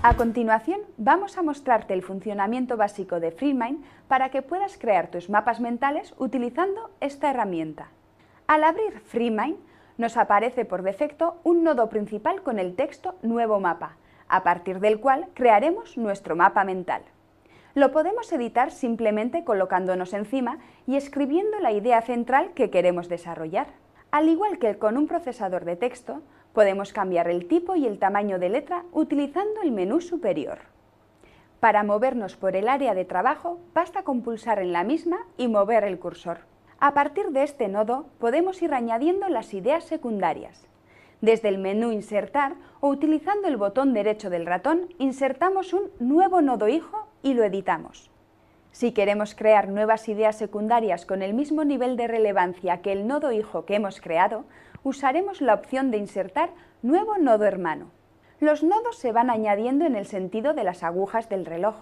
A continuación, vamos a mostrarte el funcionamiento básico de FreeMind para que puedas crear tus mapas mentales utilizando esta herramienta. Al abrir FreeMind, nos aparece por defecto un nodo principal con el texto Nuevo mapa, a partir del cual crearemos nuestro mapa mental. Lo podemos editar simplemente colocándonos encima y escribiendo la idea central que queremos desarrollar. Al igual que con un procesador de texto, Podemos cambiar el tipo y el tamaño de letra utilizando el menú superior. Para movernos por el área de trabajo, basta con pulsar en la misma y mover el cursor. A partir de este nodo, podemos ir añadiendo las ideas secundarias. Desde el menú Insertar o utilizando el botón derecho del ratón, insertamos un nuevo nodo hijo y lo editamos. Si queremos crear nuevas ideas secundarias con el mismo nivel de relevancia que el nodo hijo que hemos creado, usaremos la opción de insertar nuevo nodo hermano. Los nodos se van añadiendo en el sentido de las agujas del reloj.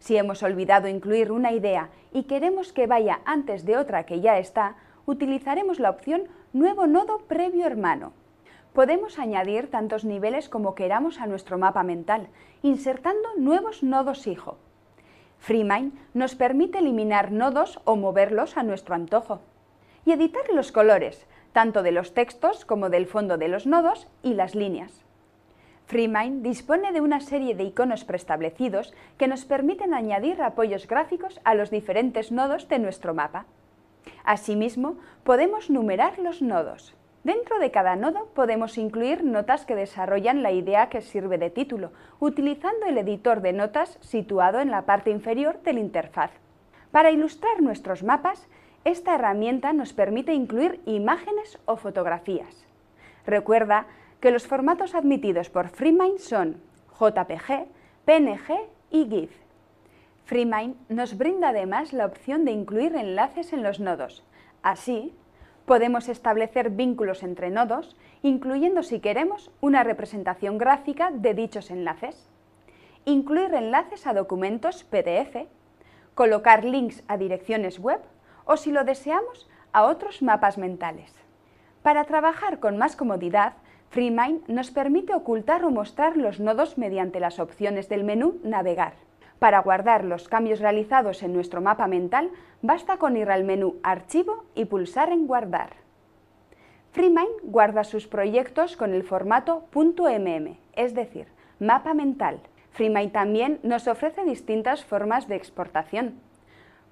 Si hemos olvidado incluir una idea y queremos que vaya antes de otra que ya está, utilizaremos la opción Nuevo nodo previo hermano. Podemos añadir tantos niveles como queramos a nuestro mapa mental, insertando nuevos nodos hijo. FreeMind nos permite eliminar nodos o moverlos a nuestro antojo y editar los colores, tanto de los textos como del fondo de los nodos y las líneas. FreeMind dispone de una serie de iconos preestablecidos que nos permiten añadir apoyos gráficos a los diferentes nodos de nuestro mapa. Asimismo, podemos numerar los nodos. Dentro de cada nodo podemos incluir notas que desarrollan la idea que sirve de título, utilizando el editor de notas situado en la parte inferior de la interfaz. Para ilustrar nuestros mapas, esta herramienta nos permite incluir imágenes o fotografías. Recuerda que los formatos admitidos por FreeMind son JPG, PNG y GIF. FreeMind nos brinda además la opción de incluir enlaces en los nodos. Así, Podemos establecer vínculos entre nodos, incluyendo si queremos una representación gráfica de dichos enlaces, incluir enlaces a documentos PDF, colocar links a direcciones web o, si lo deseamos, a otros mapas mentales. Para trabajar con más comodidad, FreeMind nos permite ocultar o mostrar los nodos mediante las opciones del menú Navegar. Para guardar los cambios realizados en nuestro mapa mental, basta con ir al menú Archivo y pulsar en Guardar. FreeMind guarda sus proyectos con el formato .mm, es decir, mapa mental. FreeMind también nos ofrece distintas formas de exportación,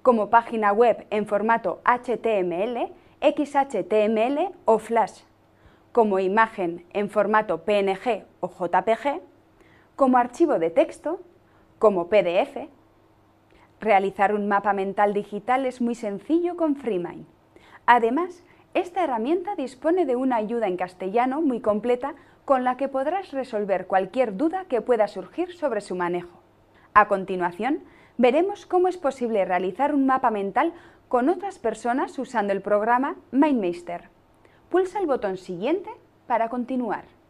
como página web en formato HTML, XHTML o Flash, como imagen en formato PNG o JPG, como archivo de texto como PDF. Realizar un mapa mental digital es muy sencillo con FreeMind. Además, esta herramienta dispone de una ayuda en castellano muy completa con la que podrás resolver cualquier duda que pueda surgir sobre su manejo. A continuación, veremos cómo es posible realizar un mapa mental con otras personas usando el programa MindMeister. Pulsa el botón siguiente para continuar.